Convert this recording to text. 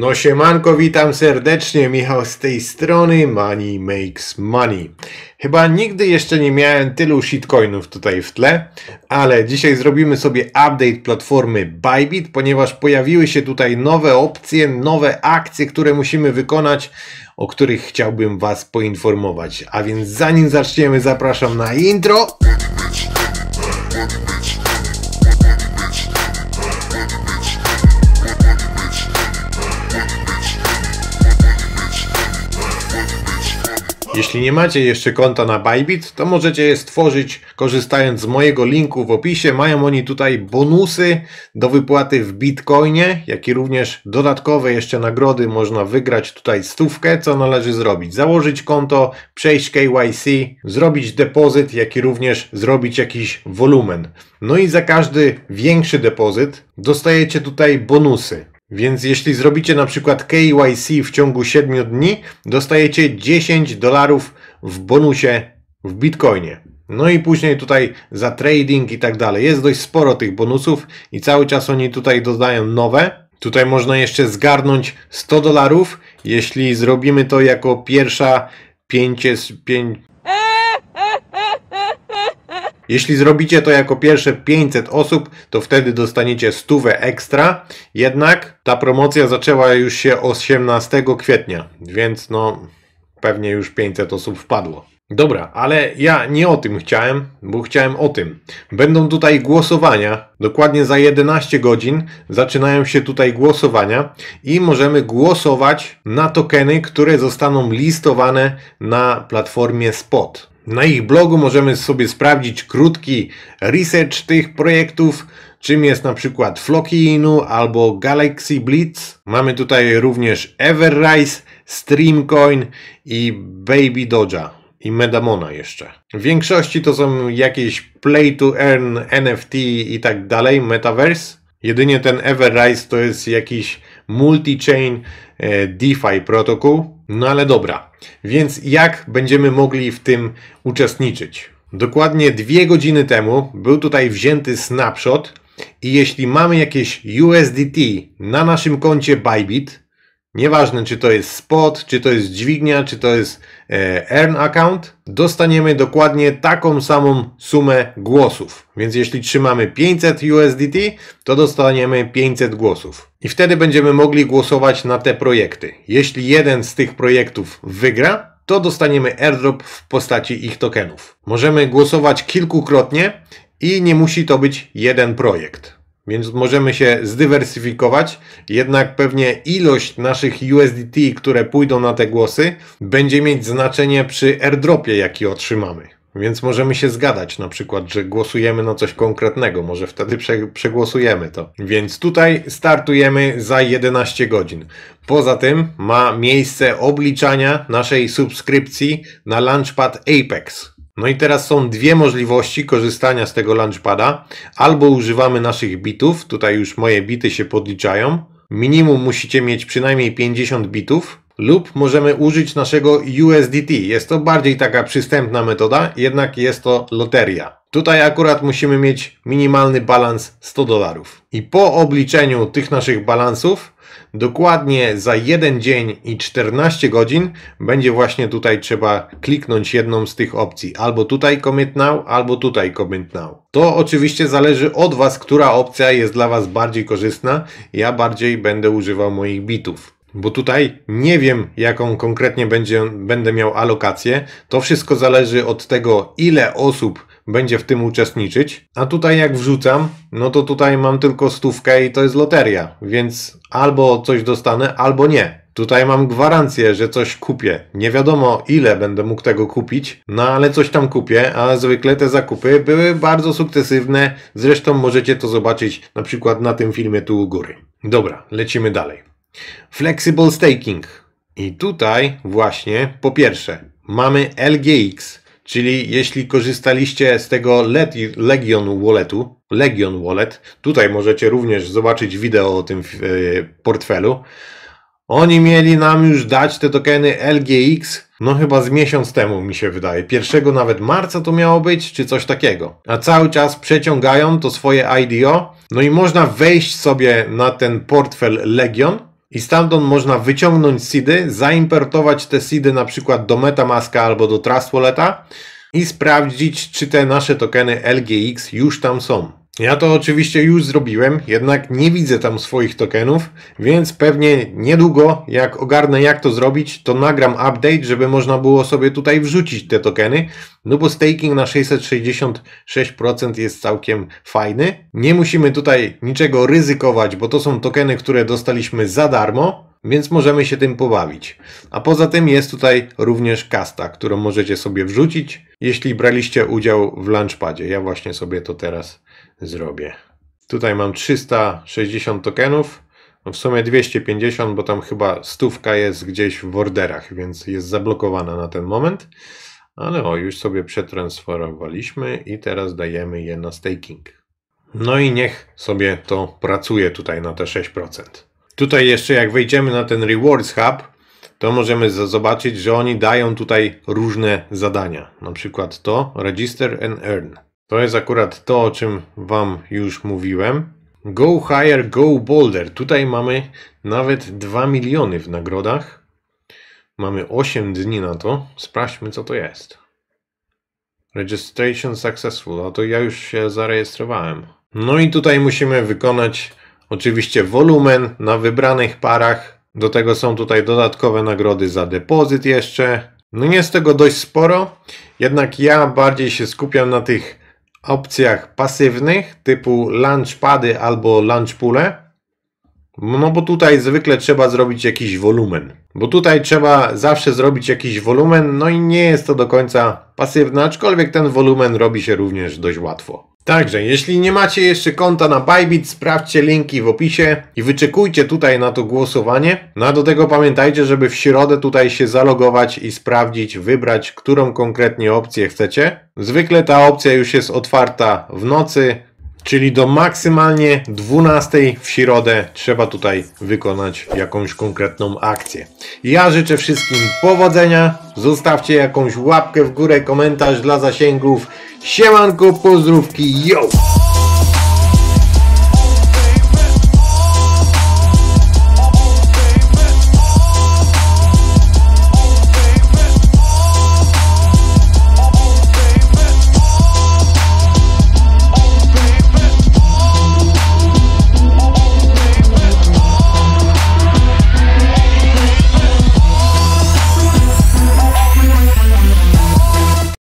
No siemanko, witam serdecznie, Michał z tej strony, Money Makes Money. Chyba nigdy jeszcze nie miałem tylu shitcoinów tutaj w tle, ale dzisiaj zrobimy sobie update platformy Bybit, ponieważ pojawiły się tutaj nowe opcje, nowe akcje, które musimy wykonać, o których chciałbym Was poinformować. A więc zanim zaczniemy, zapraszam na intro. Money Jeśli nie macie jeszcze konta na Bybit, to możecie je stworzyć korzystając z mojego linku w opisie. Mają oni tutaj bonusy do wypłaty w Bitcoinie, jak i również dodatkowe jeszcze nagrody. Można wygrać tutaj stówkę, co należy zrobić. Założyć konto, przejść KYC, zrobić depozyt, jak i również zrobić jakiś wolumen. No i za każdy większy depozyt dostajecie tutaj bonusy. Więc jeśli zrobicie na przykład KYC w ciągu 7 dni, dostajecie 10 dolarów w bonusie w Bitcoinie. No i później tutaj za trading i tak dalej. Jest dość sporo tych bonusów i cały czas oni tutaj dodają nowe. Tutaj można jeszcze zgarnąć 100 dolarów, jeśli zrobimy to jako pierwsza 5, 5, jeśli zrobicie to jako pierwsze 500 osób, to wtedy dostaniecie stówę ekstra. Jednak ta promocja zaczęła już się 18 kwietnia, więc no pewnie już 500 osób wpadło. Dobra, ale ja nie o tym chciałem, bo chciałem o tym. Będą tutaj głosowania, dokładnie za 11 godzin zaczynają się tutaj głosowania i możemy głosować na tokeny, które zostaną listowane na platformie Spot. Na ich blogu możemy sobie sprawdzić krótki research tych projektów, czym jest na przykład Floki Inu albo Galaxy Blitz. Mamy tutaj również Everrise, Streamcoin i Baby Doja i Medamona jeszcze. W większości to są jakieś play to earn, NFT i tak dalej, metaverse. Jedynie ten Everrise to jest jakiś multi-chain e, DeFi protokół. No ale dobra, więc jak będziemy mogli w tym uczestniczyć? Dokładnie dwie godziny temu był tutaj wzięty snapshot i jeśli mamy jakieś USDT na naszym koncie Bybit, nieważne czy to jest spot, czy to jest dźwignia, czy to jest E, earn Account, dostaniemy dokładnie taką samą sumę głosów. Więc jeśli trzymamy 500 USDT, to dostaniemy 500 głosów. I wtedy będziemy mogli głosować na te projekty. Jeśli jeden z tych projektów wygra, to dostaniemy airdrop w postaci ich tokenów. Możemy głosować kilkukrotnie i nie musi to być jeden projekt więc możemy się zdywersyfikować, jednak pewnie ilość naszych USDT, które pójdą na te głosy, będzie mieć znaczenie przy airdropie, jaki otrzymamy. Więc możemy się zgadać, na przykład, że głosujemy na coś konkretnego, może wtedy prze, przegłosujemy to. Więc tutaj startujemy za 11 godzin. Poza tym ma miejsce obliczania naszej subskrypcji na Launchpad Apex, no i teraz są dwie możliwości korzystania z tego launchpada. Albo używamy naszych bitów, tutaj już moje bity się podliczają. Minimum musicie mieć przynajmniej 50 bitów, lub możemy użyć naszego USDT. Jest to bardziej taka przystępna metoda, jednak jest to loteria. Tutaj akurat musimy mieć minimalny balans 100 dolarów. I po obliczeniu tych naszych balansów, dokładnie za jeden dzień i 14 godzin będzie właśnie tutaj trzeba kliknąć jedną z tych opcji. Albo tutaj commit now, albo tutaj commit now. To oczywiście zależy od Was, która opcja jest dla Was bardziej korzystna. Ja bardziej będę używał moich bitów bo tutaj nie wiem, jaką konkretnie będzie, będę miał alokację. To wszystko zależy od tego, ile osób będzie w tym uczestniczyć. A tutaj jak wrzucam, no to tutaj mam tylko stówkę i to jest loteria, więc albo coś dostanę, albo nie. Tutaj mam gwarancję, że coś kupię. Nie wiadomo ile będę mógł tego kupić, no ale coś tam kupię, a zwykle te zakupy były bardzo sukcesywne. Zresztą możecie to zobaczyć na przykład na tym filmie tu u góry. Dobra, lecimy dalej. Flexible staking. I tutaj właśnie po pierwsze mamy LGX, Czyli jeśli korzystaliście z tego Legion Walletu, Legion Wallet, tutaj możecie również zobaczyć wideo o tym e, portfelu. Oni mieli nam już dać te tokeny LGX, no chyba z miesiąc temu mi się wydaje. Pierwszego nawet marca to miało być, czy coś takiego. A cały czas przeciągają to swoje IDO. No i można wejść sobie na ten portfel Legion i stamtąd można wyciągnąć seedy, zaimportować te seedy na przykład do MetaMaska albo do Trust Walleta i sprawdzić, czy te nasze tokeny LGX już tam są. Ja to oczywiście już zrobiłem, jednak nie widzę tam swoich tokenów, więc pewnie niedługo, jak ogarnę jak to zrobić, to nagram update, żeby można było sobie tutaj wrzucić te tokeny, no bo staking na 666% jest całkiem fajny. Nie musimy tutaj niczego ryzykować, bo to są tokeny, które dostaliśmy za darmo, więc możemy się tym pobawić. A poza tym jest tutaj również kasta, którą możecie sobie wrzucić, jeśli braliście udział w launchpadzie. Ja właśnie sobie to teraz zrobię. Tutaj mam 360 tokenów, w sumie 250, bo tam chyba stówka jest gdzieś w orderach, więc jest zablokowana na ten moment. Ale o, już sobie przetransferowaliśmy i teraz dajemy je na staking. No i niech sobie to pracuje tutaj na te 6%. Tutaj jeszcze jak wejdziemy na ten Rewards Hub, to możemy zobaczyć, że oni dają tutaj różne zadania. Na przykład to Register and Earn. To jest akurat to, o czym Wam już mówiłem. Go Higher, Go Bolder. Tutaj mamy nawet 2 miliony w nagrodach. Mamy 8 dni na to. Sprawdźmy, co to jest. Registration successful. A to ja już się zarejestrowałem. No i tutaj musimy wykonać Oczywiście wolumen na wybranych parach. Do tego są tutaj dodatkowe nagrody za depozyt jeszcze. No jest tego dość sporo, jednak ja bardziej się skupiam na tych opcjach pasywnych typu launchpady albo launchpule. No bo tutaj zwykle trzeba zrobić jakiś wolumen. Bo tutaj trzeba zawsze zrobić jakiś wolumen, no i nie jest to do końca pasywne, aczkolwiek ten wolumen robi się również dość łatwo. Także, jeśli nie macie jeszcze konta na Bybit, sprawdźcie linki w opisie i wyczekujcie tutaj na to głosowanie. No a do tego pamiętajcie, żeby w środę tutaj się zalogować i sprawdzić, wybrać, którą konkretnie opcję chcecie. Zwykle ta opcja już jest otwarta w nocy, Czyli do maksymalnie 12 w środę trzeba tutaj wykonać jakąś konkretną akcję. Ja życzę wszystkim powodzenia. Zostawcie jakąś łapkę w górę, komentarz dla zasięgów. Siemanko, pozdrówki, yo!